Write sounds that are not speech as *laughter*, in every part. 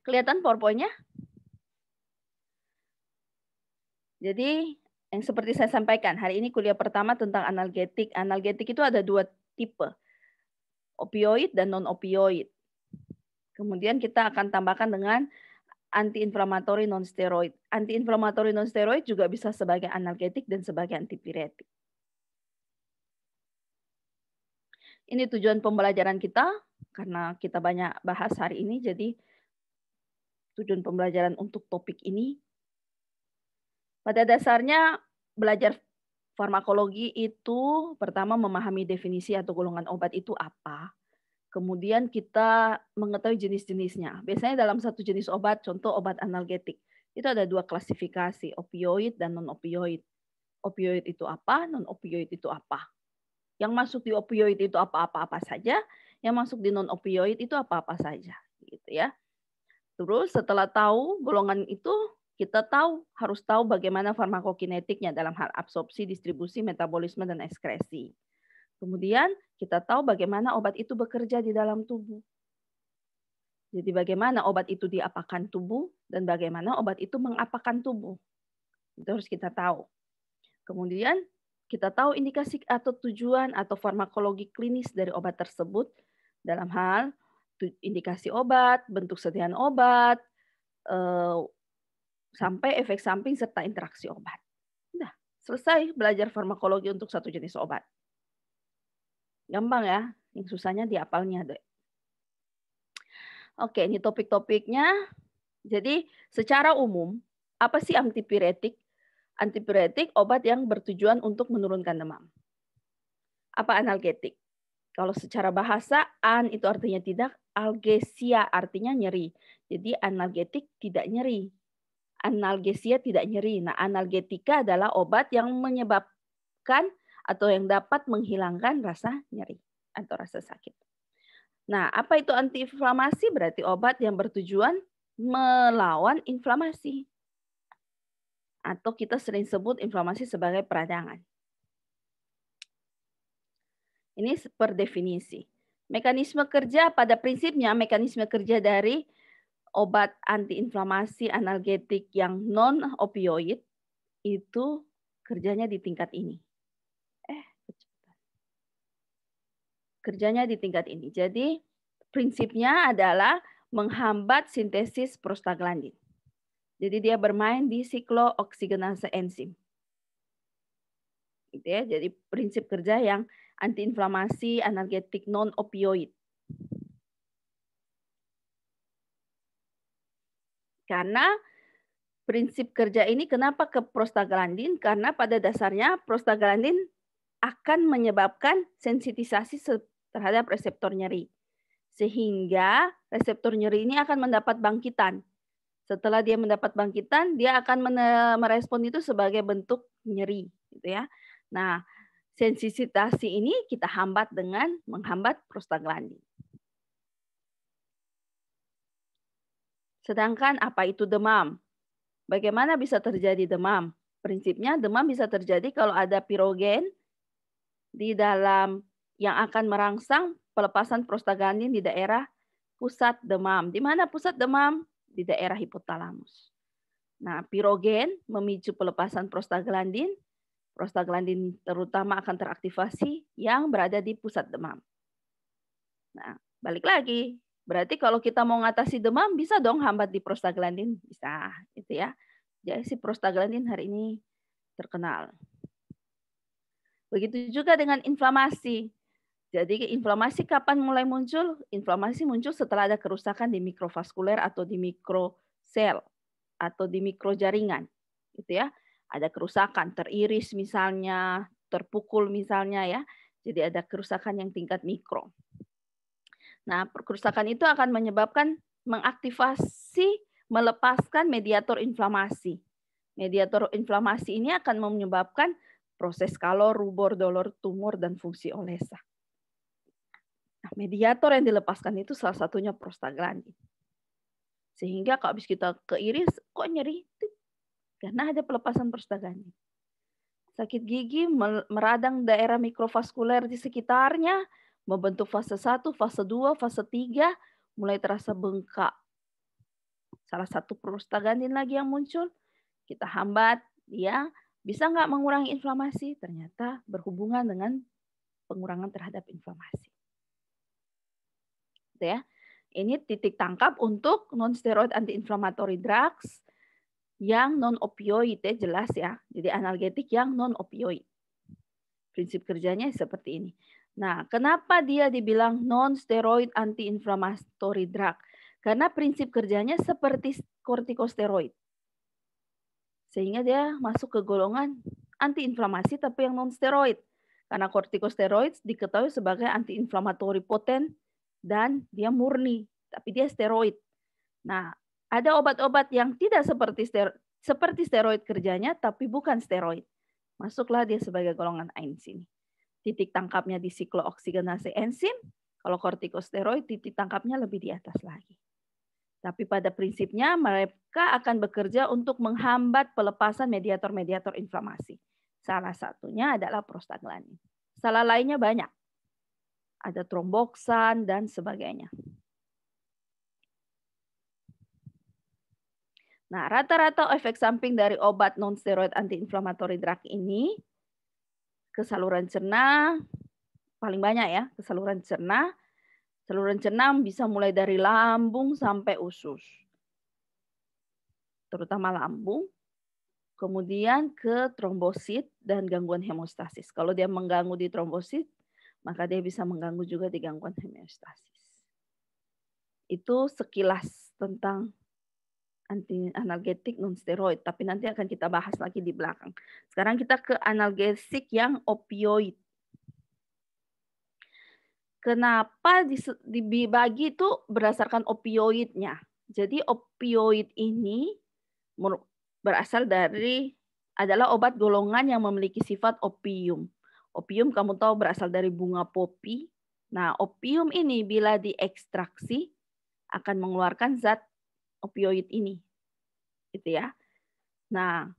Kelihatan powerpoint Jadi yang seperti saya sampaikan, hari ini kuliah pertama tentang analgetik. Analgetik itu ada dua tipe, opioid dan non-opioid. Kemudian kita akan tambahkan dengan antiinflamatori non-steroid. Antiinflamatori non-steroid juga bisa sebagai analgetik dan sebagai antipiretik. Ini tujuan pembelajaran kita, karena kita banyak bahas hari ini, jadi tujuan pembelajaran untuk topik ini? Pada dasarnya, belajar farmakologi itu pertama memahami definisi atau golongan obat itu apa. Kemudian kita mengetahui jenis-jenisnya. Biasanya dalam satu jenis obat, contoh obat analgetik, itu ada dua klasifikasi, opioid dan non-opioid. Opioid itu apa, non-opioid itu apa. Yang masuk di opioid itu apa-apa saja, yang masuk di non-opioid itu apa-apa saja. gitu ya. Terus setelah tahu golongan itu, kita tahu harus tahu bagaimana farmakokinetiknya dalam hal absorpsi, distribusi, metabolisme, dan ekskresi. Kemudian kita tahu bagaimana obat itu bekerja di dalam tubuh. Jadi bagaimana obat itu diapakan tubuh dan bagaimana obat itu mengapakan tubuh. Itu harus kita tahu. Kemudian kita tahu indikasi atau tujuan atau farmakologi klinis dari obat tersebut dalam hal indikasi obat, bentuk sediaan obat, eh, sampai efek samping serta interaksi obat. Nah, selesai belajar farmakologi untuk satu jenis obat. Gampang ya, yang susahnya diapalnya deh. Oke, ini topik-topiknya. Jadi secara umum, apa sih antipiretik? Antipiretik obat yang bertujuan untuk menurunkan demam. Apa analgetik? Kalau secara bahasa an itu artinya tidak, algesia artinya nyeri. Jadi analgetik tidak nyeri. Analgesia tidak nyeri. Nah, analgetika adalah obat yang menyebabkan atau yang dapat menghilangkan rasa nyeri atau rasa sakit. Nah, apa itu antiinflamasi? Berarti obat yang bertujuan melawan inflamasi. Atau kita sering sebut inflamasi sebagai peradangan. Ini per definisi. Mekanisme kerja pada prinsipnya mekanisme kerja dari obat antiinflamasi analgetik yang non opioid itu kerjanya di tingkat ini. Eh, Kerjanya di tingkat ini. Jadi prinsipnya adalah menghambat sintesis prostaglandin. Jadi dia bermain di siklooksigenase enzim. Gitu ya, jadi prinsip kerja yang antiinflamasi, analgetik non-opioid. Karena prinsip kerja ini kenapa ke prostaglandin? Karena pada dasarnya prostaglandin akan menyebabkan sensitisasi terhadap reseptor nyeri. Sehingga reseptor nyeri ini akan mendapat bangkitan. Setelah dia mendapat bangkitan, dia akan merespon itu sebagai bentuk nyeri, gitu ya. Nah, sensitasi ini kita hambat dengan menghambat prostaglandin. Sedangkan apa itu demam? Bagaimana bisa terjadi demam? Prinsipnya demam bisa terjadi kalau ada pirogen di dalam yang akan merangsang pelepasan prostaglandin di daerah pusat demam. Di mana pusat demam? Di daerah hipotalamus. Nah, pirogen memicu pelepasan prostaglandin Prostaglandin terutama akan teraktivasi yang berada di pusat demam. Nah, balik lagi. Berarti kalau kita mau ngatasi demam bisa dong hambat di prostaglandin, bisa gitu ya. Jadi si prostaglandin hari ini terkenal. Begitu juga dengan inflamasi. Jadi inflamasi kapan mulai muncul? Inflamasi muncul setelah ada kerusakan di mikrovaskuler atau di mikrosel atau di mikrojaringan, gitu ya ada kerusakan teriris misalnya, terpukul misalnya ya. Jadi ada kerusakan yang tingkat mikro. Nah, kerusakan itu akan menyebabkan mengaktifasi melepaskan mediator inflamasi. Mediator inflamasi ini akan menyebabkan proses kalor, rubor, dolor, tumor, dan fungsi olesa. Nah, mediator yang dilepaskan itu salah satunya prostaglandin. Sehingga kalau habis kita keiris kok nyeri? karena ada pelepasan perstaganya. Sakit gigi meradang daerah mikrovaskuler di sekitarnya, membentuk fase 1, fase 2, fase 3, mulai terasa bengkak. Salah satu prostaglandin lagi yang muncul, kita hambat, ya bisa nggak mengurangi inflamasi? Ternyata berhubungan dengan pengurangan terhadap inflamasi. Gitu ya. Ini titik tangkap untuk non steroid anti-inflammatory drugs yang non-opioid ya jelas ya. Jadi analgetik yang non-opioid. Prinsip kerjanya seperti ini. Nah, kenapa dia dibilang non-steroid anti-inflammatory drug? Karena prinsip kerjanya seperti kortikosteroid. Sehingga dia masuk ke golongan antiinflamasi tapi yang non-steroid. Karena kortikosteroid diketahui sebagai antiinflamatori potent dan dia murni, tapi dia steroid. Nah, ada obat-obat yang tidak seperti steroid, seperti steroid kerjanya tapi bukan steroid. Masuklah dia sebagai golongan enzim Titik tangkapnya di siklooksigenase enzim, kalau kortikosteroid titik tangkapnya lebih di atas lagi. Tapi pada prinsipnya mereka akan bekerja untuk menghambat pelepasan mediator-mediator inflamasi. Salah satunya adalah prostaglandin. Salah lainnya banyak. Ada tromboksan dan sebagainya. Nah, rata-rata efek samping dari obat non-steroid nonsteroid inflammatory drug ini ke saluran cerna paling banyak ya, ke saluran cerna. Saluran cerna bisa mulai dari lambung sampai usus. Terutama lambung. Kemudian ke trombosit dan gangguan hemostasis. Kalau dia mengganggu di trombosit, maka dia bisa mengganggu juga di gangguan hemostasis. Itu sekilas tentang anti analgetik non steroid, tapi nanti akan kita bahas lagi di belakang. Sekarang kita ke analgesik yang opioid. Kenapa dibagi itu berdasarkan opioidnya? Jadi opioid ini berasal dari adalah obat golongan yang memiliki sifat opium. Opium kamu tahu berasal dari bunga popi. Nah, opium ini bila diekstraksi akan mengeluarkan zat opioid ini. Gitu ya. Nah,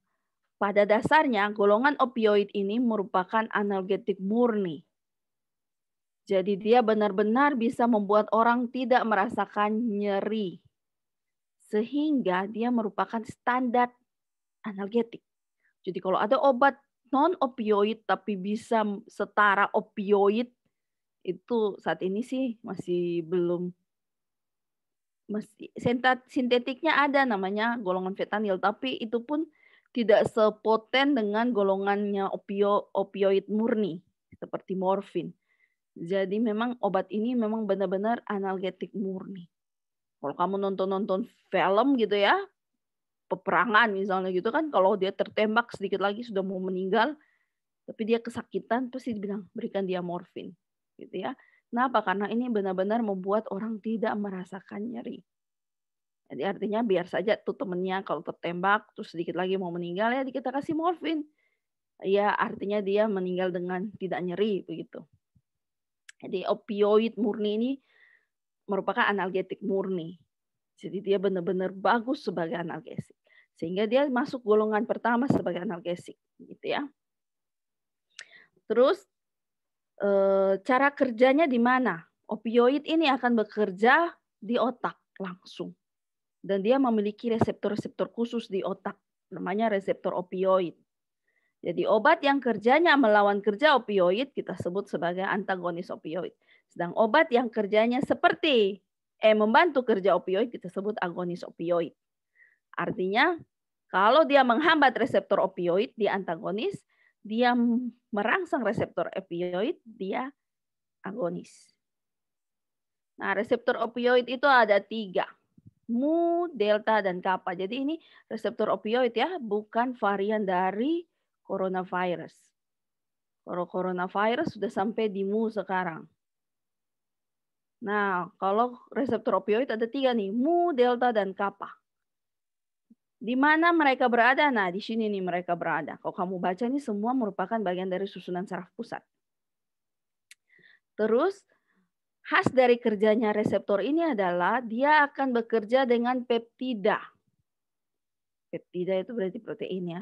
pada dasarnya golongan opioid ini merupakan analgetik murni. Jadi dia benar-benar bisa membuat orang tidak merasakan nyeri. Sehingga dia merupakan standar analgetik. Jadi kalau ada obat non opioid tapi bisa setara opioid itu saat ini sih masih belum sintetiknya ada namanya golongan fentanyl, tapi itu pun tidak sepoten dengan golongannya opio, opioid murni seperti morfin. Jadi memang obat ini memang benar-benar analgetik murni. Kalau kamu nonton-nonton film gitu ya, peperangan misalnya gitu kan, kalau dia tertembak sedikit lagi sudah mau meninggal, tapi dia kesakitan pasti dibilang berikan dia morfin gitu ya. Kenapa? Karena ini benar-benar membuat orang tidak merasakan nyeri. Jadi artinya biar saja tuh temennya kalau tertembak terus sedikit lagi mau meninggal ya kita kasih morfin. Ya artinya dia meninggal dengan tidak nyeri begitu. Jadi opioid murni ini merupakan analgetik murni. Jadi dia benar-benar bagus sebagai analgesik. Sehingga dia masuk golongan pertama sebagai analgesik gitu ya. Terus Eh, cara kerjanya di mana? Opioid ini akan bekerja di otak langsung. Dan dia memiliki reseptor-reseptor khusus di otak, namanya reseptor opioid. Jadi obat yang kerjanya melawan kerja opioid kita sebut sebagai antagonis opioid. Sedang obat yang kerjanya seperti eh membantu kerja opioid kita sebut agonis opioid. Artinya kalau dia menghambat reseptor opioid di antagonis, dia merangsang reseptor opioid, dia agonis. Nah, reseptor opioid itu ada tiga, mu, delta, dan kappa. Jadi ini reseptor opioid ya, bukan varian dari coronavirus. Kalau coronavirus sudah sampai di mu sekarang. Nah, kalau reseptor opioid ada tiga nih, mu, delta, dan kappa. Di mana mereka berada? Nah, di sini nih mereka berada. Kalau kamu baca ini semua merupakan bagian dari susunan saraf pusat. Terus khas dari kerjanya reseptor ini adalah dia akan bekerja dengan peptida. Peptida itu berarti protein ya.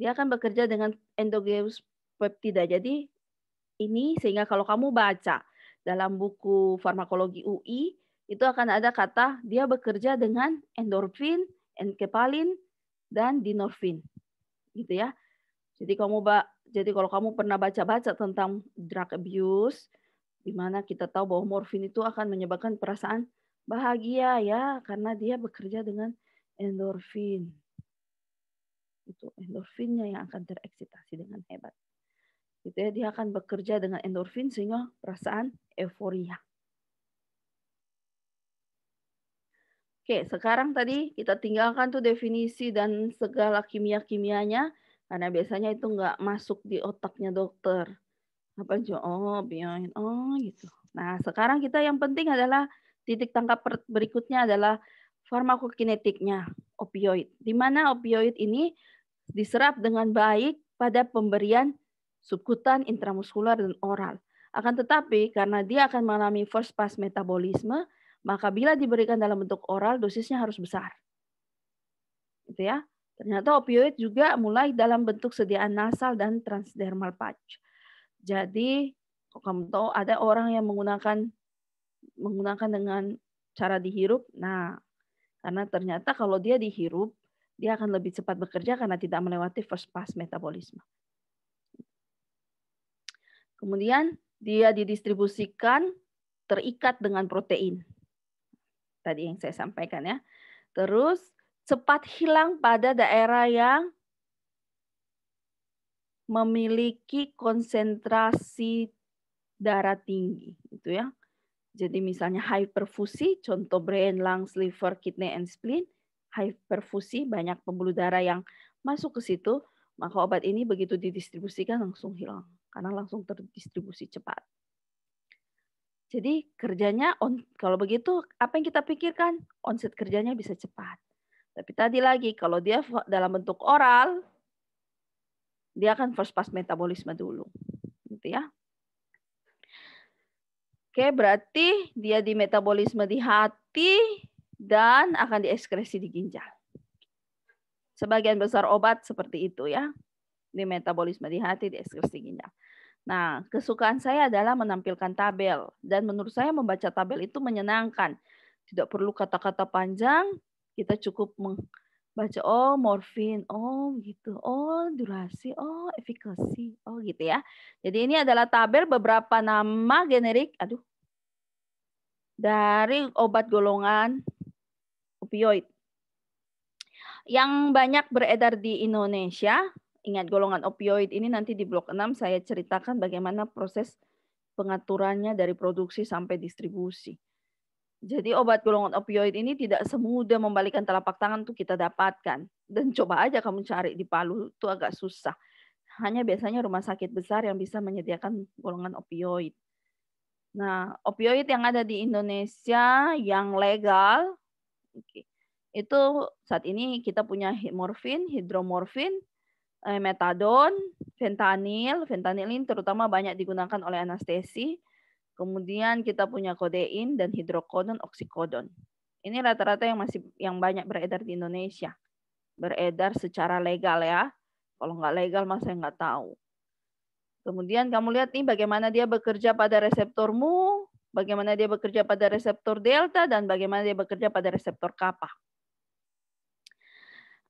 Dia akan bekerja dengan endogenous peptida. Jadi ini sehingga kalau kamu baca dalam buku farmakologi UI itu akan ada kata dia bekerja dengan endorfin, enkepalin, dan dinorfin. Gitu ya. Jadi kamu jadi kalau kamu pernah baca-baca tentang drug abuse, di mana kita tahu bahwa morfin itu akan menyebabkan perasaan bahagia ya karena dia bekerja dengan endorfin. Itu endorfinnya yang akan tereksitasi dengan hebat. Gitu ya, dia akan bekerja dengan endorfin sehingga perasaan euforia. Oke, sekarang tadi kita tinggalkan tuh definisi dan segala kimia-kimianya karena biasanya itu nggak masuk di otaknya dokter. Apa aja? Oh, biarin. Oh, gitu. Nah, sekarang kita yang penting adalah titik tangkap berikutnya adalah farmakokinetiknya opioid. Di mana opioid ini diserap dengan baik pada pemberian subkutan, intramuskular, dan oral. Akan tetapi, karena dia akan mengalami first pass metabolisme, maka bila diberikan dalam bentuk oral, dosisnya harus besar. Gitu ya. Ternyata opioid juga mulai dalam bentuk sediaan nasal dan transdermal patch. Jadi kamu tahu ada orang yang menggunakan menggunakan dengan cara dihirup. Nah, karena ternyata kalau dia dihirup, dia akan lebih cepat bekerja karena tidak melewati first pass metabolisme. Kemudian dia didistribusikan terikat dengan protein tadi yang saya sampaikan ya. Terus cepat hilang pada daerah yang memiliki konsentrasi darah tinggi gitu ya. Jadi misalnya hiperfusi, contoh brain, lungs, liver, kidney, and spleen, hiperfusi banyak pembuluh darah yang masuk ke situ, maka obat ini begitu didistribusikan langsung hilang karena langsung terdistribusi cepat. Jadi kerjanya on kalau begitu apa yang kita pikirkan onset kerjanya bisa cepat. Tapi tadi lagi kalau dia dalam bentuk oral dia akan first pass metabolisme dulu. Gitu ya. Oke, berarti dia di metabolisme di hati dan akan diekskresi di ginjal. Sebagian besar obat seperti itu ya. Di metabolisme di hati, diekskresi di ginjal. Nah, kesukaan saya adalah menampilkan tabel dan menurut saya membaca tabel itu menyenangkan. Tidak perlu kata-kata panjang, kita cukup membaca oh morfin, oh gitu, oh durasi, oh efikasi, oh gitu ya. Jadi ini adalah tabel beberapa nama generik, aduh. Dari obat golongan opioid yang banyak beredar di Indonesia Ingat golongan opioid ini nanti di blok 6 saya ceritakan bagaimana proses pengaturannya dari produksi sampai distribusi. Jadi obat golongan opioid ini tidak semudah membalikan telapak tangan tuh kita dapatkan. Dan coba aja kamu cari di Palu itu agak susah. Hanya biasanya rumah sakit besar yang bisa menyediakan golongan opioid. Nah, opioid yang ada di Indonesia yang legal, itu saat ini kita punya morfin, hidromorfin, Eh, metadon, fentanyl. Fentanyl ini terutama banyak digunakan oleh anestesi. Kemudian kita punya kodein dan hidrokodon, oksikodon. Ini rata-rata yang masih yang banyak beredar di Indonesia. Beredar secara legal ya. Kalau nggak legal masa nggak tahu. Kemudian kamu lihat nih bagaimana dia bekerja pada reseptormu, bagaimana dia bekerja pada reseptor delta, dan bagaimana dia bekerja pada reseptor kappa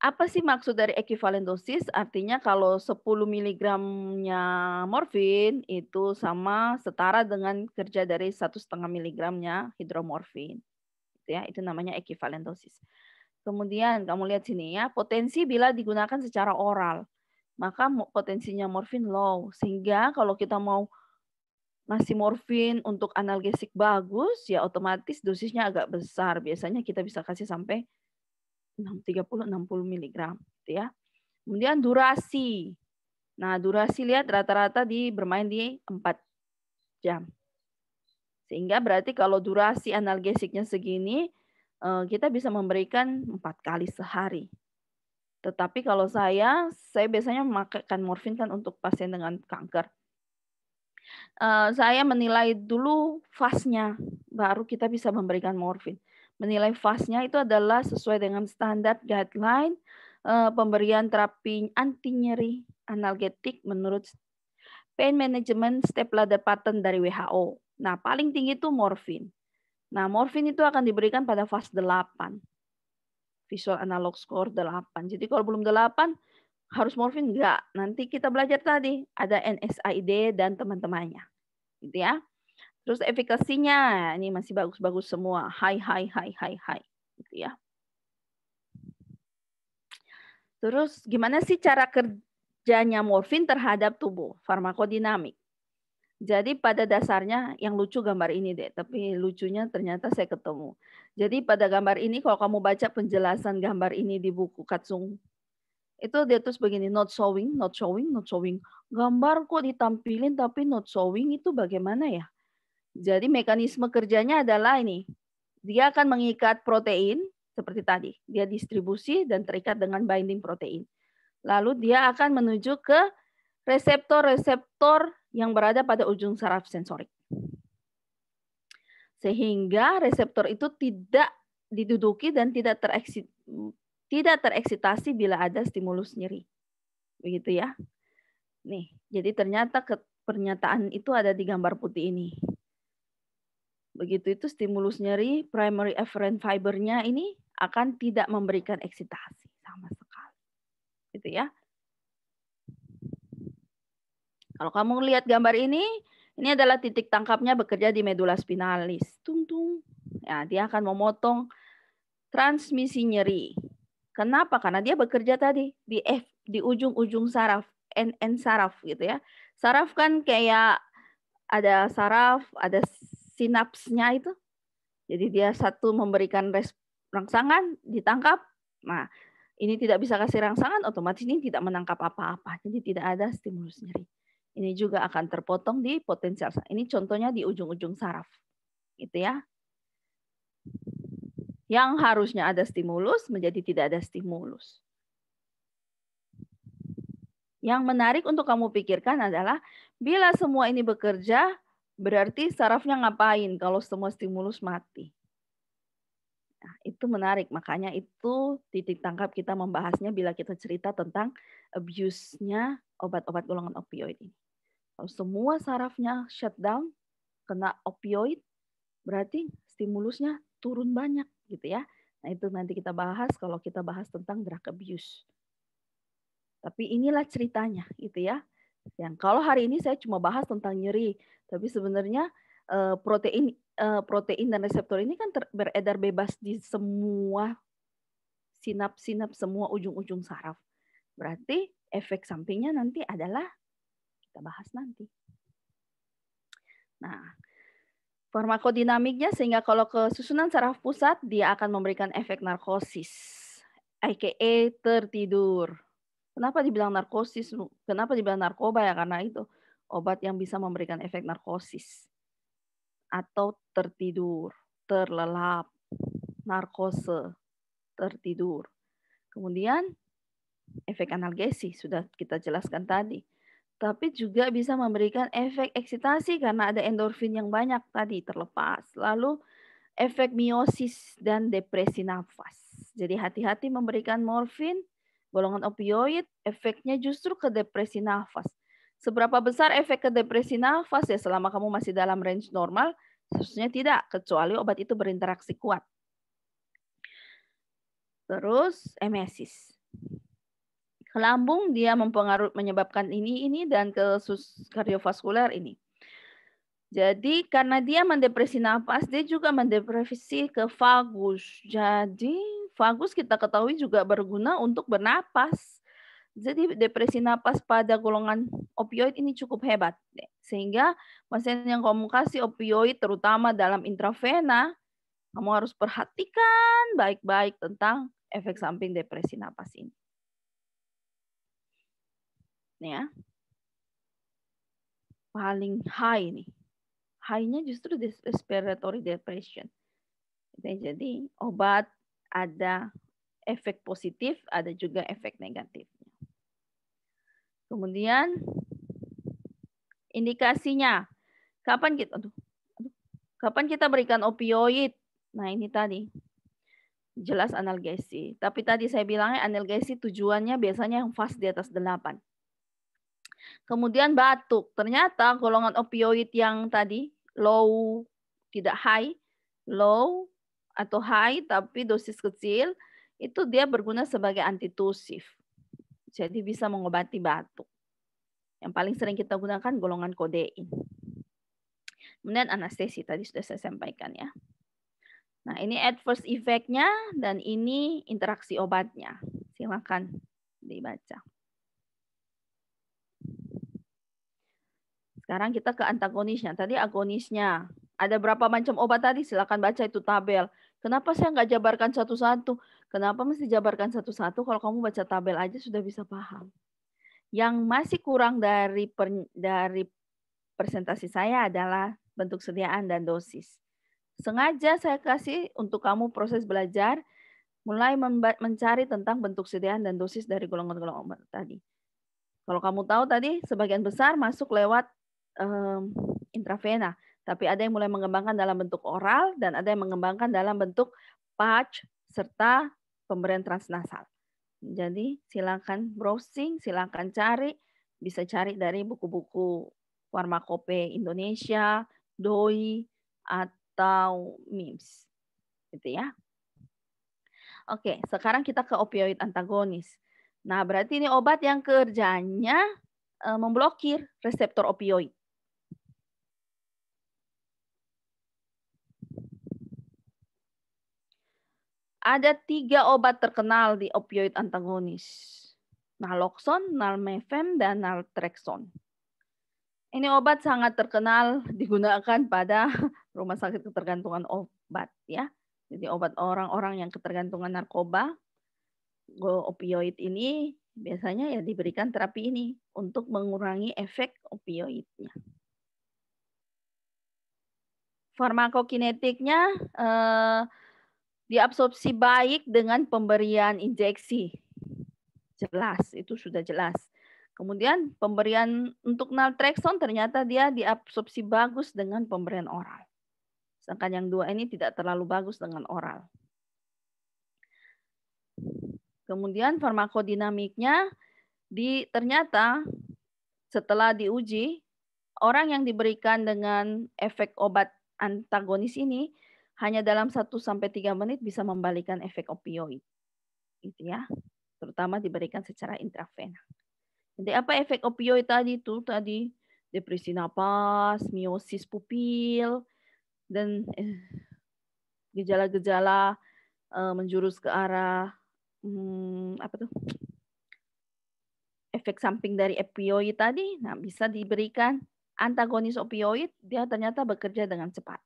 apa sih maksud dari ekivalen dosis? Artinya kalau 10 miligramnya morfin itu sama setara dengan kerja dari satu setengah miligramnya hidromorfin. Gitu ya, itu namanya ekivalen dosis. Kemudian kamu lihat sini ya, potensi bila digunakan secara oral, maka potensinya morfin low. Sehingga kalau kita mau ngasih morfin untuk analgesik bagus, ya otomatis dosisnya agak besar. Biasanya kita bisa kasih sampai 30-60 mg gitu ya. Kemudian durasi. Nah, durasi lihat rata-rata di bermain di 4 jam. Sehingga berarti kalau durasi analgesiknya segini, eh, kita bisa memberikan 4 kali sehari. Tetapi kalau saya, saya biasanya memakai morfin kan untuk pasien dengan kanker. Eh, saya menilai dulu fasnya, baru kita bisa memberikan morfin. Menilai fasnya itu adalah sesuai dengan standar guideline uh, pemberian terapi anti nyeri analgetik menurut pain management step ladder pattern dari WHO. Nah, paling tinggi itu morfin. Nah, morfin itu akan diberikan pada fase 8. Visual analog score 8. Jadi kalau belum 8, harus morfin enggak. Nanti kita belajar tadi ada NSAID dan teman-temannya. Gitu ya. Terus efikasinya ini masih bagus-bagus semua. High, high, high, high, high. Gitu ya. Terus gimana sih cara kerjanya morfin terhadap tubuh? Farmakodinamik. Jadi pada dasarnya yang lucu gambar ini deh, tapi lucunya ternyata saya ketemu. Jadi pada gambar ini kalau kamu baca penjelasan gambar ini di buku Katsung itu dia terus begini not showing, not showing, not showing. Gambar kok ditampilin tapi not showing itu bagaimana ya? Jadi mekanisme kerjanya adalah ini. Dia akan mengikat protein seperti tadi. Dia distribusi dan terikat dengan binding protein. Lalu dia akan menuju ke reseptor-reseptor yang berada pada ujung saraf sensorik. Sehingga reseptor itu tidak diduduki dan tidak tereksit tidak tereksitasi bila ada stimulus nyeri. Begitu ya. Nih, jadi ternyata pernyataan itu ada di gambar putih ini. Begitu itu stimulus nyeri, primary efferent fibernya ini akan tidak memberikan eksitasi sama sekali. Gitu ya. Kalau kamu lihat gambar ini, ini adalah titik tangkapnya bekerja di medula spinalis. Tung tung. Ya, dia akan memotong transmisi nyeri. Kenapa? Karena dia bekerja tadi di F, di ujung-ujung saraf, NN saraf gitu ya. Saraf kan kayak ada saraf, ada sinapsnya itu. Jadi dia satu memberikan rangsangan, ditangkap. Nah, ini tidak bisa kasih rangsangan, otomatis ini tidak menangkap apa-apa. Jadi tidak ada stimulus nyeri. Ini juga akan terpotong di potensial. Ini contohnya di ujung-ujung saraf. Gitu ya. Yang harusnya ada stimulus menjadi tidak ada stimulus. Yang menarik untuk kamu pikirkan adalah bila semua ini bekerja, Berarti sarafnya ngapain kalau semua stimulus mati? Nah, itu menarik, makanya itu titik tangkap kita membahasnya bila kita cerita tentang abuse-nya obat-obat golongan opioid ini. Kalau semua sarafnya shutdown, kena opioid, berarti stimulusnya turun banyak gitu ya. Nah itu nanti kita bahas kalau kita bahas tentang drug abuse. Tapi inilah ceritanya gitu ya. Yang kalau hari ini saya cuma bahas tentang nyeri, tapi sebenarnya eh, protein eh, protein dan reseptor ini kan ter- beredar bebas di semua sinap-sinap semua ujung-ujung saraf. Berarti efek sampingnya nanti adalah kita bahas nanti. Nah, farmakodinamiknya sehingga kalau ke susunan saraf pusat dia akan memberikan efek narkosis, IKE tertidur. Kenapa dibilang narkosis? Kenapa dibilang narkoba ya? Karena itu obat yang bisa memberikan efek narkosis atau tertidur, terlelap, narkose, tertidur. Kemudian efek analgesi sudah kita jelaskan tadi. Tapi juga bisa memberikan efek eksitasi karena ada endorfin yang banyak tadi terlepas. Lalu efek miosis dan depresi nafas. Jadi hati-hati memberikan morfin, golongan opioid, efeknya justru ke depresi nafas. Seberapa besar efek ke depresi nafas ya selama kamu masih dalam range normal? Seharusnya tidak, kecuali obat itu berinteraksi kuat. Terus emesis. Ke lambung dia mempengaruhi menyebabkan ini ini dan ke kardiovaskuler ini. Jadi karena dia mendepresi nafas, dia juga mendepresi ke vagus. Jadi vagus kita ketahui juga berguna untuk bernapas. Jadi depresi napas pada golongan opioid ini cukup hebat. Sehingga pasien yang komunikasi opioid terutama dalam intravena, kamu harus perhatikan baik-baik tentang efek samping depresi napas ini. Ya. Paling high ini. High-nya justru respiratory depression. Jadi obat ada efek positif, ada juga efek negatifnya. Kemudian indikasinya kapan kita aduh, aduh, kapan kita berikan opioid? Nah, ini tadi jelas analgesi. Tapi tadi saya bilangnya analgesi tujuannya biasanya yang fast di atas delapan Kemudian batuk. Ternyata golongan opioid yang tadi low tidak high, low atau high tapi dosis kecil itu dia berguna sebagai antitusif jadi bisa mengobati batuk. Yang paling sering kita gunakan golongan kodein. Kemudian anestesi tadi sudah saya sampaikan ya. Nah ini adverse effect-nya dan ini interaksi obatnya. Silakan dibaca. Sekarang kita ke antagonisnya. Tadi agonisnya. Ada berapa macam obat tadi? Silakan baca itu tabel. Kenapa saya nggak jabarkan satu-satu? Kenapa mesti jabarkan satu-satu kalau kamu baca tabel aja sudah bisa paham? Yang masih kurang dari per, dari presentasi saya adalah bentuk sediaan dan dosis. Sengaja saya kasih untuk kamu proses belajar mulai mencari tentang bentuk sediaan dan dosis dari golongan-golongan obat tadi. Kalau kamu tahu tadi sebagian besar masuk lewat um, intravena tapi ada yang mulai mengembangkan dalam bentuk oral dan ada yang mengembangkan dalam bentuk patch serta pemberian transnasal. Jadi silakan browsing, silakan cari, bisa cari dari buku-buku Warmakope Indonesia, DOI, atau MIMS. Gitu ya. Oke, sekarang kita ke opioid antagonis. Nah, berarti ini obat yang kerjanya eh, memblokir reseptor opioid. ada tiga obat terkenal di opioid antagonis. naloxon, Nalmefem, dan Naltrexone. Ini obat sangat terkenal digunakan pada *laughs* rumah sakit ketergantungan obat ya. Jadi obat orang-orang yang ketergantungan narkoba, opioid ini biasanya ya diberikan terapi ini untuk mengurangi efek opioidnya. Farmakokinetiknya eh, diabsorpsi baik dengan pemberian injeksi. Jelas, itu sudah jelas. Kemudian pemberian untuk naltrexone ternyata dia diabsorpsi bagus dengan pemberian oral. Sedangkan yang dua ini tidak terlalu bagus dengan oral. Kemudian farmakodinamiknya di ternyata setelah diuji orang yang diberikan dengan efek obat antagonis ini hanya dalam 1 sampai 3 menit bisa membalikan efek opioid. Gitu ya. Terutama diberikan secara intravena. Jadi apa efek opioid tadi itu? Tadi depresi napas, miosis pupil, dan eh, gejala-gejala eh, menjurus ke arah hmm, apa tuh efek samping dari opioid tadi, nah bisa diberikan antagonis opioid, dia ternyata bekerja dengan cepat.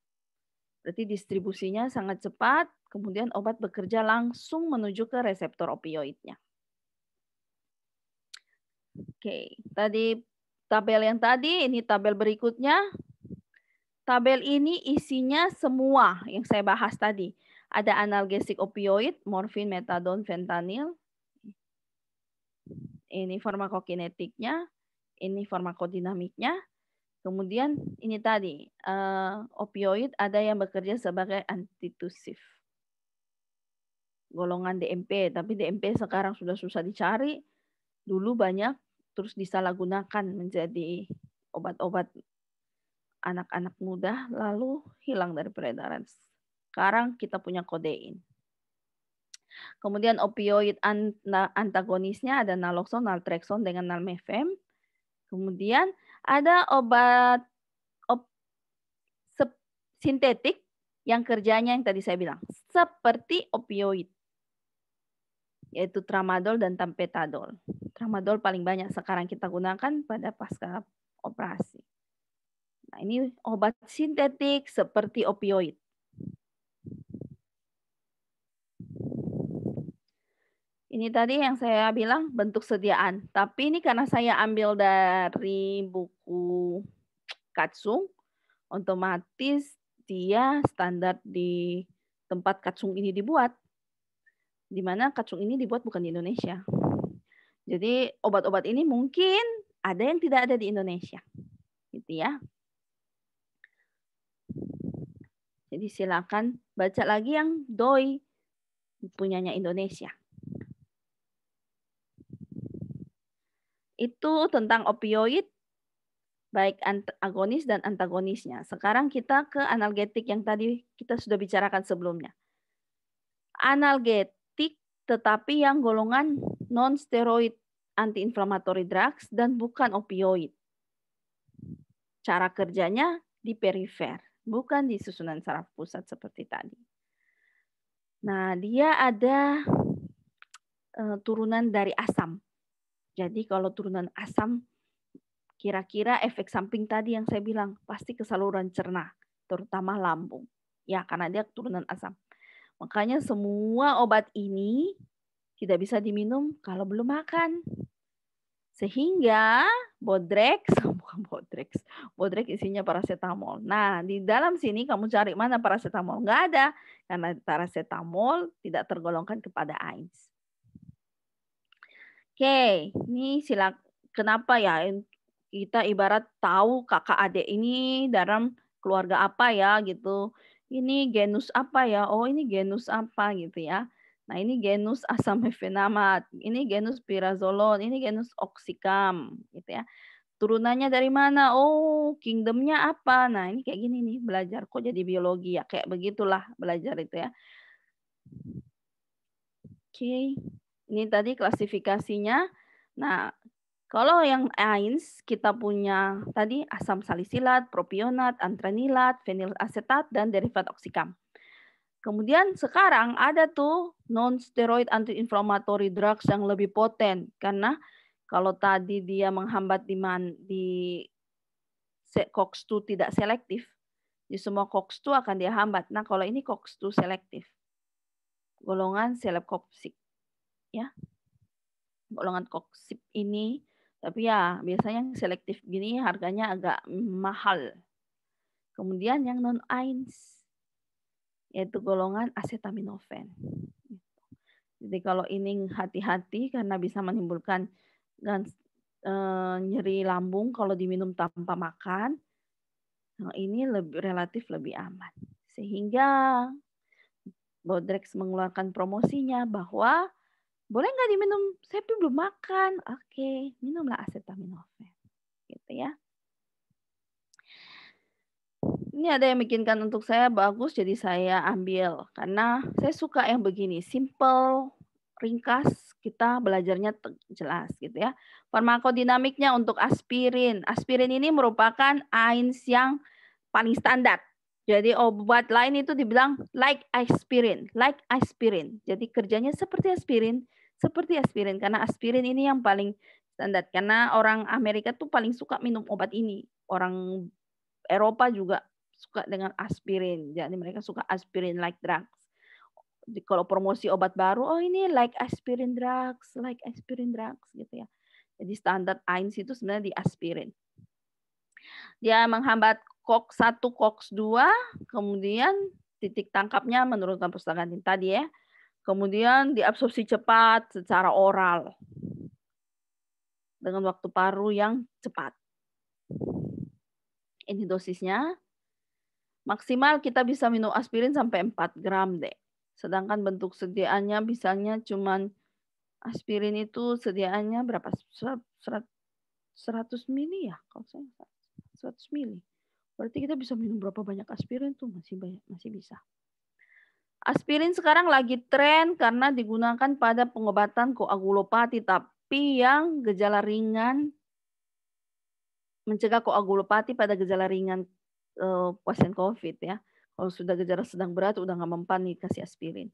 Berarti distribusinya sangat cepat, kemudian obat bekerja langsung menuju ke reseptor opioidnya. Oke, tadi tabel yang tadi, ini tabel berikutnya. Tabel ini isinya semua yang saya bahas tadi. Ada analgesik opioid, morfin, metadon, fentanyl. Ini farmakokinetiknya, ini farmakodinamiknya, Kemudian ini tadi, uh, opioid ada yang bekerja sebagai antitusif. Golongan DMP, tapi DMP sekarang sudah susah dicari. Dulu banyak, terus disalahgunakan menjadi obat-obat anak-anak muda, lalu hilang dari peredaran. Sekarang kita punya kodein. Kemudian opioid antagonisnya ada naloxone, naltrexone dengan nalmefem. Kemudian ada obat sintetik yang kerjanya yang tadi saya bilang seperti opioid yaitu tramadol dan tampetadol. Tramadol paling banyak sekarang kita gunakan pada pasca operasi. Nah, ini obat sintetik seperti opioid. Ini tadi yang saya bilang bentuk sediaan, tapi ini karena saya ambil dari buku katsung, otomatis dia standar di tempat katsung ini dibuat. Di mana katsung ini dibuat bukan di Indonesia. Jadi obat-obat ini mungkin ada yang tidak ada di Indonesia. Gitu ya. Jadi silakan baca lagi yang doi punyanya Indonesia. Itu tentang opioid baik agonis dan antagonisnya. Sekarang kita ke analgetik yang tadi kita sudah bicarakan sebelumnya. Analgetik tetapi yang golongan non steroid antiinflammatory drugs dan bukan opioid. Cara kerjanya di perifer, bukan di susunan saraf pusat seperti tadi. Nah, dia ada eh, turunan dari asam. Jadi kalau turunan asam Kira-kira efek samping tadi yang saya bilang pasti ke saluran cerna, terutama lambung. Ya, karena dia turunan asam. Makanya semua obat ini tidak bisa diminum kalau belum makan. Sehingga bodrex, *laughs* bukan bodrex, bodrex isinya paracetamol. Nah, di dalam sini kamu cari mana paracetamol? Nggak ada, karena paracetamol tidak tergolongkan kepada AINS. Oke, ini silakan. kenapa ya kita ibarat tahu kakak adik ini dalam keluarga apa ya gitu. Ini genus apa ya? Oh, ini genus apa gitu ya. Nah, ini genus asam hefenamat, ini genus Pirazolon, ini genus oksikam gitu ya. Turunannya dari mana? Oh, kingdomnya apa? Nah, ini kayak gini nih belajar kok jadi biologi ya. Kayak begitulah belajar itu ya. Oke. Okay. Ini tadi klasifikasinya. Nah, kalau yang AINS kita punya tadi asam salisilat, propionat, antranilat, fenil dan derivat oksikam. Kemudian sekarang ada tuh non steroid antiinflammatory drugs yang lebih potent karena kalau tadi dia menghambat di man, di COX-2 tidak selektif, di semua COX-2 akan dia hambat. Nah, kalau ini COX-2 selektif. Golongan selekopsik ya. Golongan koksip ini tapi ya biasanya yang selektif gini harganya agak mahal. Kemudian yang non ains yaitu golongan acetaminophen. Jadi kalau ini hati-hati karena bisa menimbulkan eh, nyeri lambung kalau diminum tanpa makan. ini lebih relatif lebih aman. Sehingga Bodrex mengeluarkan promosinya bahwa boleh nggak diminum? Saya tuh belum makan. Oke, okay, minumlah acetaminophen. Gitu ya. Ini ada yang bikinkan untuk saya bagus, jadi saya ambil. Karena saya suka yang begini, simple, ringkas, kita belajarnya jelas gitu ya. Farmakodinamiknya untuk aspirin. Aspirin ini merupakan AINS yang paling standar jadi obat oh, lain itu dibilang like aspirin, like aspirin. Jadi kerjanya seperti aspirin, seperti aspirin karena aspirin ini yang paling standar karena orang Amerika tuh paling suka minum obat ini. Orang Eropa juga suka dengan aspirin. Jadi mereka suka aspirin like drugs. Jadi kalau promosi obat baru, oh ini like aspirin drugs, like aspirin drugs gitu ya. Jadi standar AINS itu sebenarnya di aspirin. Dia menghambat kok satu kok dua kemudian titik tangkapnya menurunkan perpustakaan tadi ya kemudian diabsorpsi cepat secara oral dengan waktu paru yang cepat. Ini dosisnya. Maksimal kita bisa minum aspirin sampai 4 gram deh. Sedangkan bentuk sediaannya misalnya cuman aspirin itu sediaannya berapa? 100 mili ya? Kalau saya 100 mili. Berarti kita bisa minum berapa banyak aspirin tuh masih banyak masih bisa. Aspirin sekarang lagi tren karena digunakan pada pengobatan koagulopati tapi yang gejala ringan mencegah koagulopati pada gejala ringan eh, pasien COVID ya. Kalau sudah gejala sedang berat udah nggak mempan nih kasih aspirin.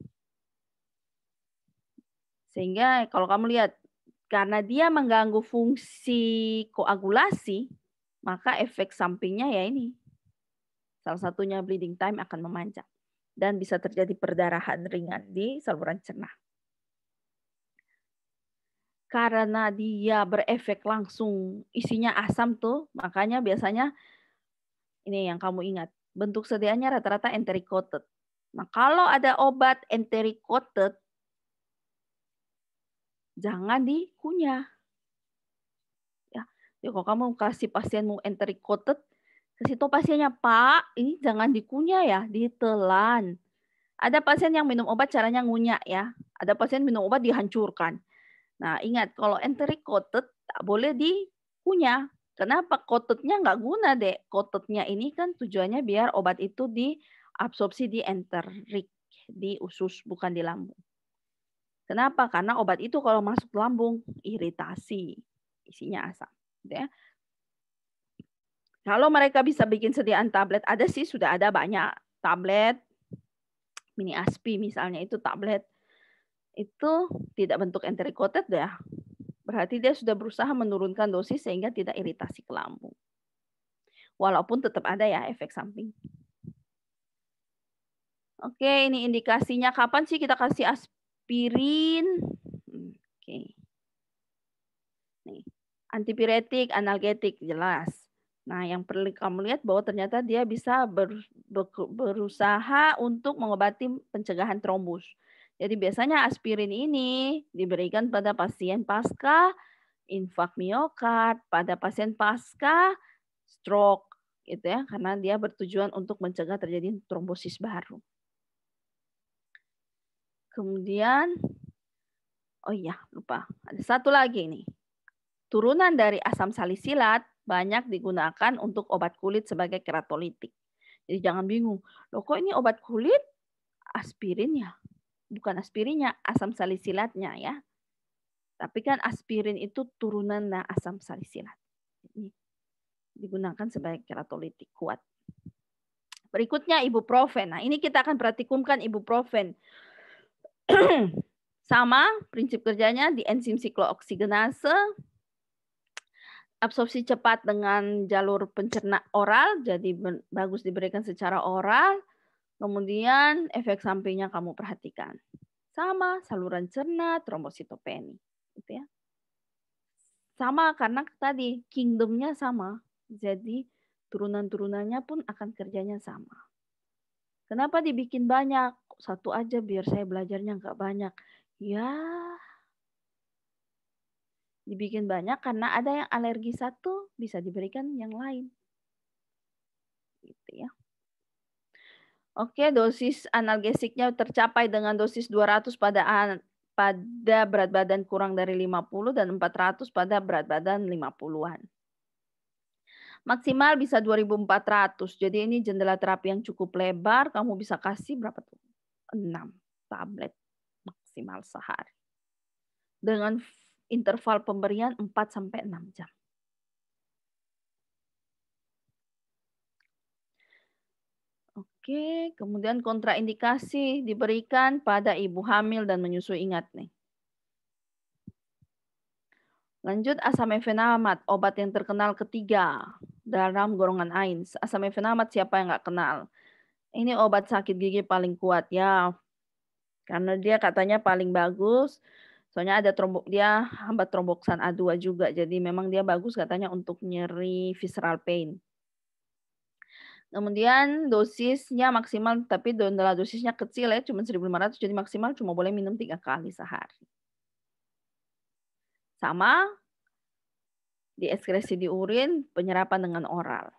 Sehingga kalau kamu lihat karena dia mengganggu fungsi koagulasi maka efek sampingnya ya ini. Salah satunya bleeding time akan memanjang dan bisa terjadi perdarahan ringan di saluran cerna. Karena dia berefek langsung isinya asam tuh, makanya biasanya ini yang kamu ingat, bentuk sediaannya rata-rata enteric-coated. Nah, kalau ada obat enteric-coated jangan dikunyah Ya kalau kamu kasih pasienmu enteric coated, kasih situ pasiennya, Pak, ini jangan dikunyah ya, ditelan. Ada pasien yang minum obat caranya ngunyah ya. Ada pasien minum obat dihancurkan. Nah, ingat kalau coated tak boleh dikunyah. Kenapa? Coatednya nggak guna, deh. Coatednya ini kan tujuannya biar obat itu diabsorpsi di enterik, di usus, bukan di lambung. Kenapa? Karena obat itu kalau masuk lambung, iritasi, isinya asam. Gitu ya. Kalau mereka bisa bikin sediaan tablet, ada sih sudah ada banyak tablet mini aspi misalnya itu tablet itu tidak bentuk enterikotet ya. Berarti dia sudah berusaha menurunkan dosis sehingga tidak iritasi ke lambung. Walaupun tetap ada ya efek samping. Oke, ini indikasinya kapan sih kita kasih aspirin? Hmm, oke. Nih antipiretik, analgetik jelas. Nah, yang perlu kamu lihat bahwa ternyata dia bisa ber, ber, berusaha untuk mengobati pencegahan trombus. Jadi biasanya aspirin ini diberikan pada pasien pasca infak miokard, pada pasien pasca stroke gitu ya, karena dia bertujuan untuk mencegah terjadi trombosis baru. Kemudian oh iya, lupa. Ada satu lagi nih. Turunan dari asam salisilat banyak digunakan untuk obat kulit sebagai keratolitik. Jadi jangan bingung, loh kok ini obat kulit aspirin ya? Bukan aspirinnya, asam salisilatnya ya. Tapi kan aspirin itu turunan asam salisilat. Ini digunakan sebagai keratolitik kuat. Berikutnya ibuprofen. Nah, ini kita akan praktikumkan ibuprofen. *clears throat* Sama prinsip kerjanya di enzim siklooksigenase absorpsi cepat dengan jalur pencerna oral, jadi bagus diberikan secara oral. Kemudian efek sampingnya kamu perhatikan. Sama saluran cerna, trombositopeni, gitu ya. Sama karena tadi kingdomnya sama, jadi turunan-turunannya pun akan kerjanya sama. Kenapa dibikin banyak? Satu aja biar saya belajarnya nggak banyak. Ya, dibikin banyak karena ada yang alergi satu bisa diberikan yang lain. Gitu ya. Oke, dosis analgesiknya tercapai dengan dosis 200 pada pada berat badan kurang dari 50 dan 400 pada berat badan 50-an. Maksimal bisa 2400. Jadi ini jendela terapi yang cukup lebar, kamu bisa kasih berapa tuh? 6 tablet maksimal sehari. Dengan interval pemberian 4 sampai 6 jam. Oke, kemudian kontraindikasi diberikan pada ibu hamil dan menyusui ingat nih. Lanjut asam efenamat, obat yang terkenal ketiga dalam golongan AINS. Asam efenamat siapa yang nggak kenal? Ini obat sakit gigi paling kuat ya. Karena dia katanya paling bagus, Soalnya ada trombok dia hambat tromboksan A2 juga. Jadi memang dia bagus katanya untuk nyeri visceral pain. Kemudian dosisnya maksimal tapi dalam dosisnya kecil ya cuma 1500 jadi maksimal cuma boleh minum tiga kali sehari. Sama di ekskresi di urin penyerapan dengan oral.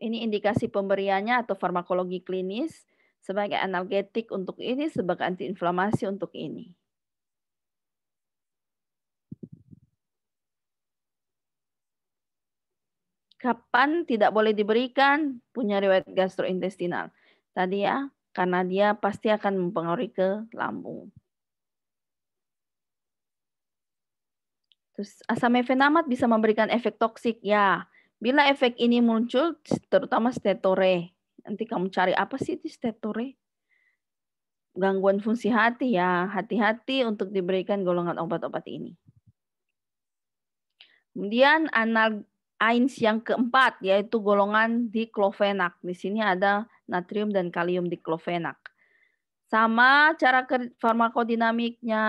Ini indikasi pemberiannya atau farmakologi klinis sebagai analgetik untuk ini, sebagai antiinflamasi untuk ini. Kapan tidak boleh diberikan? Punya riwayat gastrointestinal. Tadi ya, karena dia pasti akan mempengaruhi ke lambung. Terus asam efenamat bisa memberikan efek toksik ya. Bila efek ini muncul, terutama stetore, Nanti kamu cari apa sih itu statore? Gangguan fungsi hati ya. Hati-hati untuk diberikan golongan obat-obat ini. Kemudian anal ains yang keempat yaitu golongan diklofenak. Di sini ada natrium dan kalium diklofenak. Sama cara farmakodinamiknya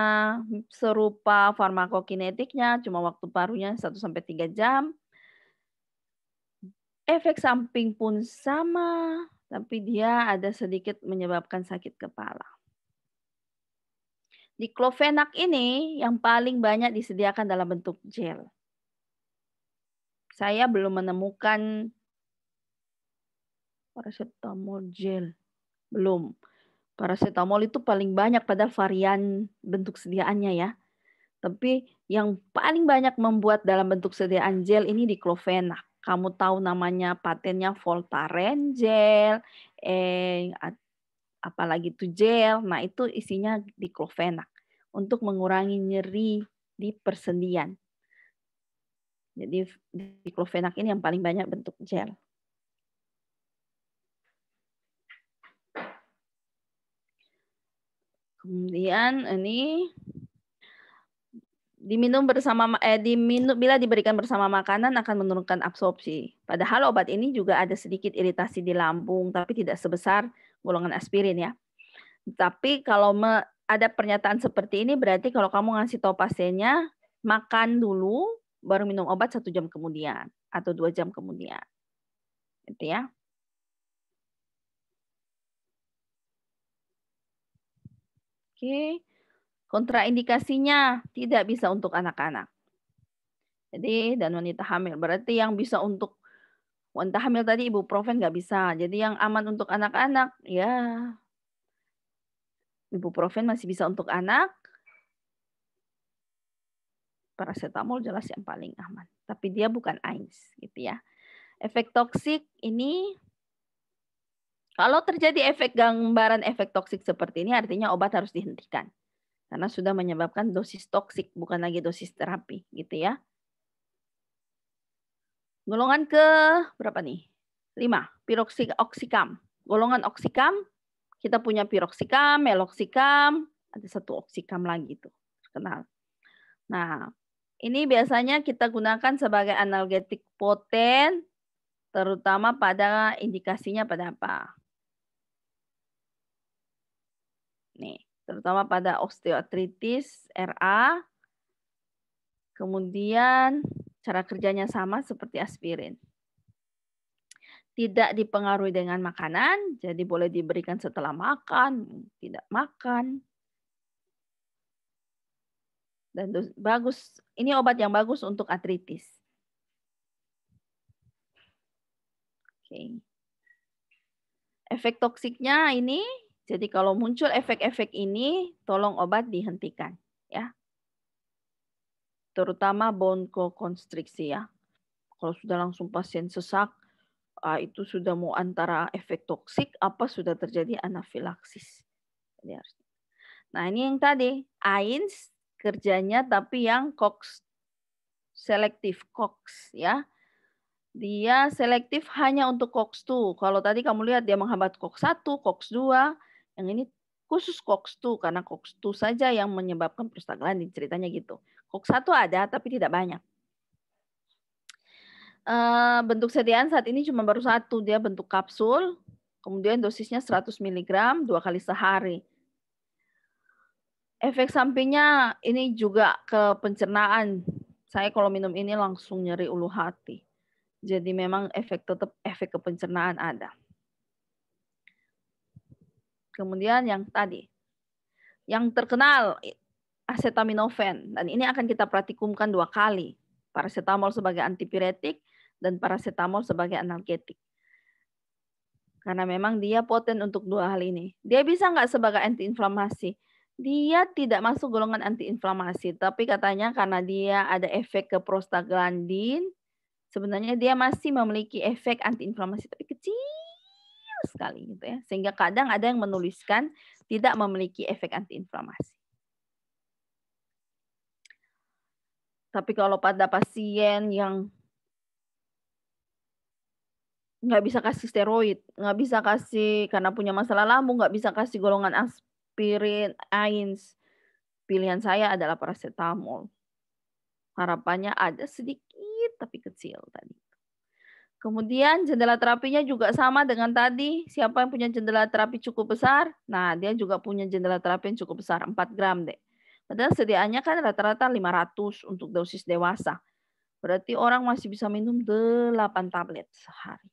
serupa farmakokinetiknya, cuma waktu parunya 1 sampai 3 jam. Efek samping pun sama, tapi dia ada sedikit menyebabkan sakit kepala. Di Clofenac ini yang paling banyak disediakan dalam bentuk gel. Saya belum menemukan paracetamol gel. Belum. Paracetamol itu paling banyak pada varian bentuk sediaannya ya. Tapi yang paling banyak membuat dalam bentuk sediaan gel ini di Clofenac kamu tahu namanya patennya Voltaren gel, eh apalagi itu gel. Nah, itu isinya diclofenac untuk mengurangi nyeri di persendian. Jadi diclofenac ini yang paling banyak bentuk gel. Kemudian ini Diminum bersama eh diminum bila diberikan bersama makanan akan menurunkan absorpsi. Padahal obat ini juga ada sedikit iritasi di lambung tapi tidak sebesar golongan aspirin ya. Tapi kalau me, ada pernyataan seperti ini berarti kalau kamu ngasih tahu pasiennya makan dulu baru minum obat satu jam kemudian atau dua jam kemudian. Gitu ya. Oke. Okay. Kontraindikasinya tidak bisa untuk anak-anak. Jadi dan wanita hamil. Berarti yang bisa untuk wanita hamil tadi ibu proven nggak bisa. Jadi yang aman untuk anak-anak ya ibu proven masih bisa untuk anak. Paracetamol jelas yang paling aman. Tapi dia bukan AINS gitu ya. Efek toksik ini kalau terjadi efek gambaran efek toksik seperti ini artinya obat harus dihentikan karena sudah menyebabkan dosis toksik bukan lagi dosis terapi gitu ya. Golongan ke berapa nih? Lima. Piroksik oksikam. Golongan oksikam kita punya piroksikam, meloksikam, ada satu oksikam lagi itu Kenal. Nah, ini biasanya kita gunakan sebagai analgetik poten terutama pada indikasinya pada apa? terutama pada osteoartritis RA. Kemudian cara kerjanya sama seperti aspirin. Tidak dipengaruhi dengan makanan, jadi boleh diberikan setelah makan, tidak makan. Dan bagus, ini obat yang bagus untuk artritis. Oke. Okay. Efek toksiknya ini jadi kalau muncul efek-efek ini, tolong obat dihentikan ya. Terutama bone konstriksi ya. Kalau sudah langsung pasien sesak, ah, itu sudah mau antara efek toksik apa sudah terjadi anafilaksis. Nah ini yang tadi, AINS kerjanya tapi yang COX selektif COX ya. Dia selektif hanya untuk COX2. Kalau tadi kamu lihat dia menghambat COX1, COX2, yang ini khusus COX-2 karena COX-2 saja yang menyebabkan prostaglandin ceritanya gitu. COX-1 ada tapi tidak banyak. Eh, bentuk sediaan saat ini cuma baru satu, dia bentuk kapsul, kemudian dosisnya 100 mg dua kali sehari. Efek sampingnya ini juga ke pencernaan. Saya kalau minum ini langsung nyeri ulu hati. Jadi memang efek tetap efek ke pencernaan ada. Kemudian yang tadi, yang terkenal acetaminophen dan ini akan kita praktikumkan dua kali paracetamol sebagai antipiretik dan paracetamol sebagai analgetik karena memang dia poten untuk dua hal ini dia bisa nggak sebagai antiinflamasi dia tidak masuk golongan antiinflamasi tapi katanya karena dia ada efek ke prostaglandin sebenarnya dia masih memiliki efek antiinflamasi tapi kecil sekali gitu ya. Sehingga kadang ada yang menuliskan tidak memiliki efek antiinflamasi. Tapi kalau pada pasien yang nggak bisa kasih steroid, nggak bisa kasih karena punya masalah lambung, nggak bisa kasih golongan aspirin, AINS, pilihan saya adalah paracetamol. Harapannya ada sedikit tapi kecil tadi. Kemudian jendela terapinya juga sama dengan tadi. Siapa yang punya jendela terapi cukup besar? Nah, dia juga punya jendela terapi yang cukup besar, 4 gram deh. Padahal sediaannya kan rata-rata 500 untuk dosis dewasa. Berarti orang masih bisa minum 8 tablet sehari.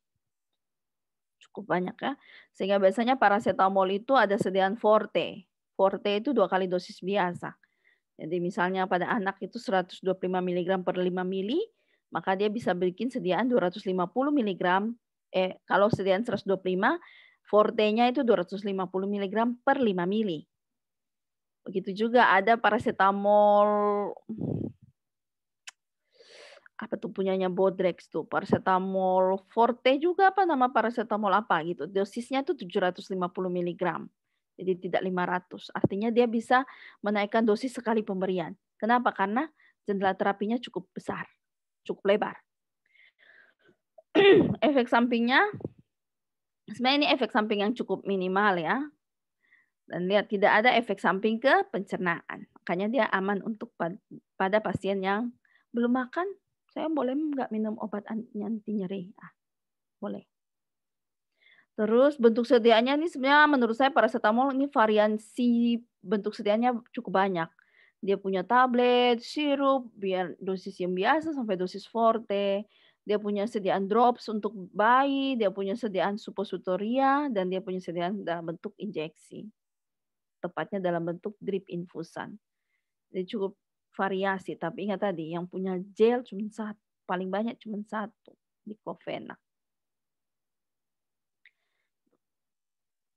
Cukup banyak ya. Sehingga biasanya paracetamol itu ada sediaan forte. Forte itu dua kali dosis biasa. Jadi misalnya pada anak itu 125 mg per 5 mili, maka dia bisa bikin sediaan 250 mg. Eh, kalau sediaan 125, forte-nya itu 250 mg per 5 mili. Begitu juga ada paracetamol apa tuh punyanya Bodrex tuh, paracetamol forte juga apa nama paracetamol apa gitu. Dosisnya itu 750 mg. Jadi tidak 500. Artinya dia bisa menaikkan dosis sekali pemberian. Kenapa? Karena jendela terapinya cukup besar cukup lebar. *clears throat* efek sampingnya, sebenarnya ini efek samping yang cukup minimal ya. Dan lihat tidak ada efek samping ke pencernaan. Makanya dia aman untuk pada pasien yang belum makan. Saya boleh nggak minum obat anti nyeri? Ah, boleh. Terus bentuk sediaannya ini sebenarnya menurut saya paracetamol ini variansi bentuk sediaannya cukup banyak. Dia punya tablet, sirup, biar dosis yang biasa sampai dosis forte. Dia punya sediaan drops untuk bayi, dia punya sediaan supositoria, dan dia punya sediaan dalam bentuk injeksi. Tepatnya dalam bentuk drip infusan. Jadi cukup variasi, tapi ingat tadi, yang punya gel cuma satu, paling banyak cuma satu, di Covena.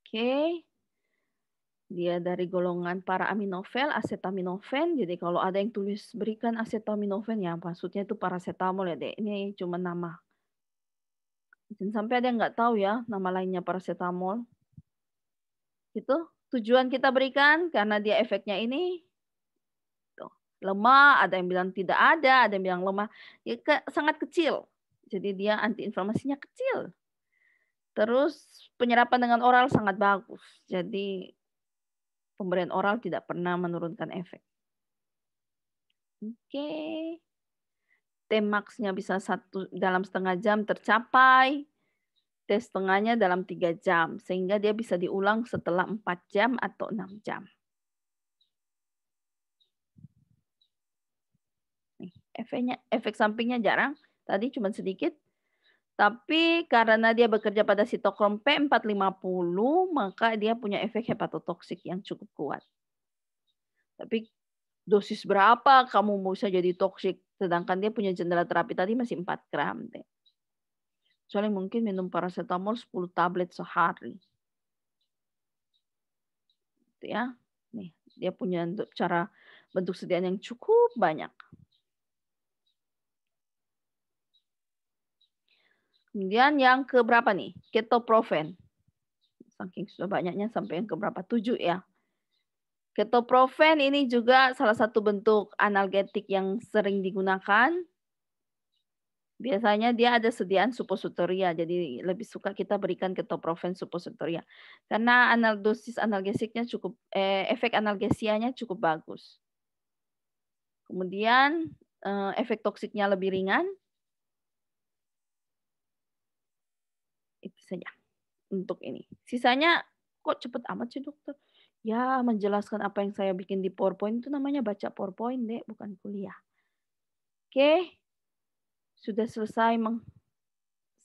Oke, dia dari golongan para aminofel, asetaminofen. Jadi kalau ada yang tulis berikan asetaminofen ya maksudnya itu paracetamol ya deh. Ini cuma nama. Dan sampai ada yang nggak tahu ya nama lainnya paracetamol. Itu tujuan kita berikan karena dia efeknya ini lemah, ada yang bilang tidak ada, ada yang bilang lemah. Ya, ke, sangat kecil. Jadi dia antiinflamasinya kecil. Terus penyerapan dengan oral sangat bagus. Jadi pemberian oral tidak pernah menurunkan efek. Oke. Okay. nya bisa satu dalam setengah jam tercapai. tes setengahnya dalam tiga jam. Sehingga dia bisa diulang setelah empat jam atau enam jam. efeknya, efek sampingnya jarang. Tadi cuma sedikit. Tapi karena dia bekerja pada sitokrom P450, maka dia punya efek hepatotoksik yang cukup kuat. Tapi dosis berapa kamu bisa jadi toksik? Sedangkan dia punya jendela terapi tadi masih 4 gram. Deh. Soalnya mungkin minum paracetamol 10 tablet sehari. Gitu ya. Nih, dia punya untuk cara bentuk sediaan yang cukup banyak. Kemudian yang keberapa nih? Ketoprofen. Saking sudah banyaknya sampai yang keberapa? Tujuh ya. Ketoprofen ini juga salah satu bentuk analgetik yang sering digunakan. Biasanya dia ada sediaan supositoria, jadi lebih suka kita berikan ketoprofen supositoria. Karena anal dosis analgesiknya cukup, eh, efek analgesianya cukup bagus. Kemudian eh, efek toksiknya lebih ringan, saja untuk ini. Sisanya kok cepet amat sih dokter? Ya menjelaskan apa yang saya bikin di PowerPoint itu namanya baca PowerPoint deh, bukan kuliah. Oke, sudah selesai meng